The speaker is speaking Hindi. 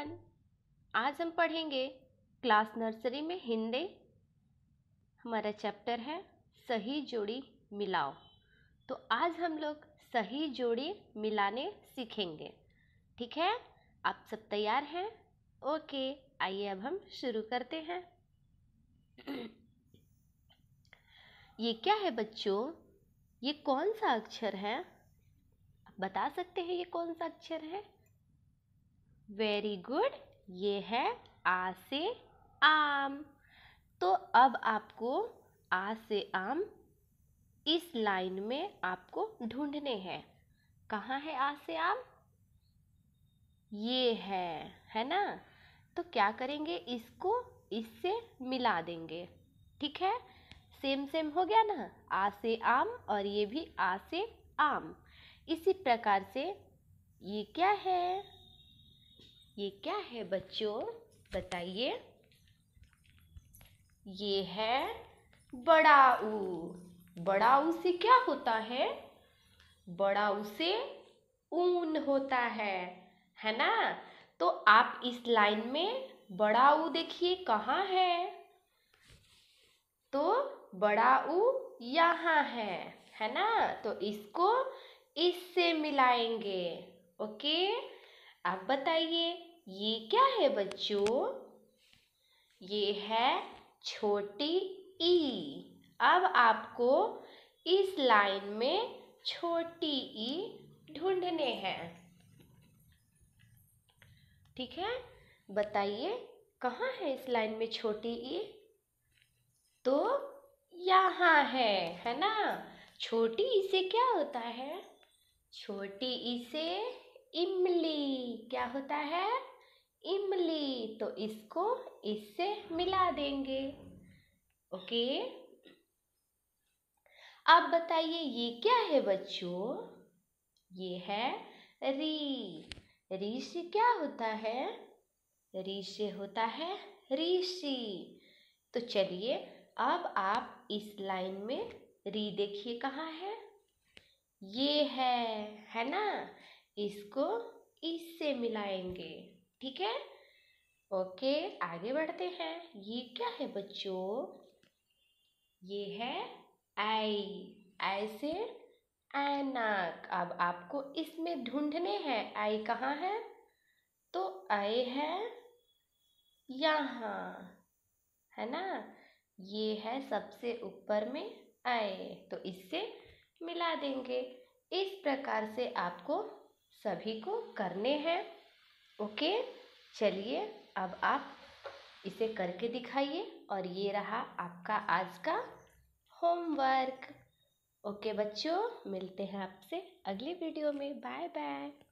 नमस्कार आज हम पढ़ेंगे क्लास नर्सरी में हिंदी हमारा चैप्टर है सही जोड़ी मिलाओ तो आज हम लोग सही जोड़ी मिलाने सीखेंगे ठीक है आप सब तैयार हैं ओके आइए अब हम शुरू करते हैं ये क्या है बच्चों ये कौन सा अक्षर है आप बता सकते हैं ये कौन सा अक्षर है वेरी गुड ये है आ से आम तो अब आपको आ से आम इस लाइन में आपको ढूंढने हैं कहाँ है आ से आम ये है है ना तो क्या करेंगे इसको इससे मिला देंगे ठीक है सेम सेम हो गया ना आ से आम और ये भी आ से आम इसी प्रकार से ये क्या है ये क्या है बच्चों बताइए ये है बड़ा ऊ बड़ा ऊ से क्या होता है बड़ा ऊ से ऊन होता है है ना तो आप इस लाइन में बड़ा ऊ देखिए कहाँ है तो बड़ा ऊ यहाँ है है ना तो इसको इससे मिलाएंगे ओके आप बताइए ये क्या है बच्चों ये है छोटी ई अब आपको इस लाइन में छोटी ई ढूंढने हैं ठीक है बताइए कहाँ है इस लाइन में छोटी ई तो यहाँ है है ना छोटी ई से क्या होता है छोटी ई से इमली क्या होता है इमली तो इसको इससे मिला देंगे ओके आप बताइए ये क्या है बच्चों ये है री री से क्या होता है री से होता है ऋषि तो चलिए अब आप इस लाइन में री देखिए कहाँ है ये है है ना इसको इससे मिलाएंगे ठीक है ओके आगे बढ़ते हैं ये क्या है बच्चों ये है आई आई से ऐनक अब आपको इसमें ढूंढने हैं आई कहाँ है तो आई है यहाँ है ना ये है सबसे ऊपर में आए तो इससे मिला देंगे इस प्रकार से आपको सभी को करने हैं ओके चलिए अब आप इसे करके दिखाइए और ये रहा आपका आज का होमवर्क ओके बच्चों मिलते हैं आपसे अगली वीडियो में बाय बाय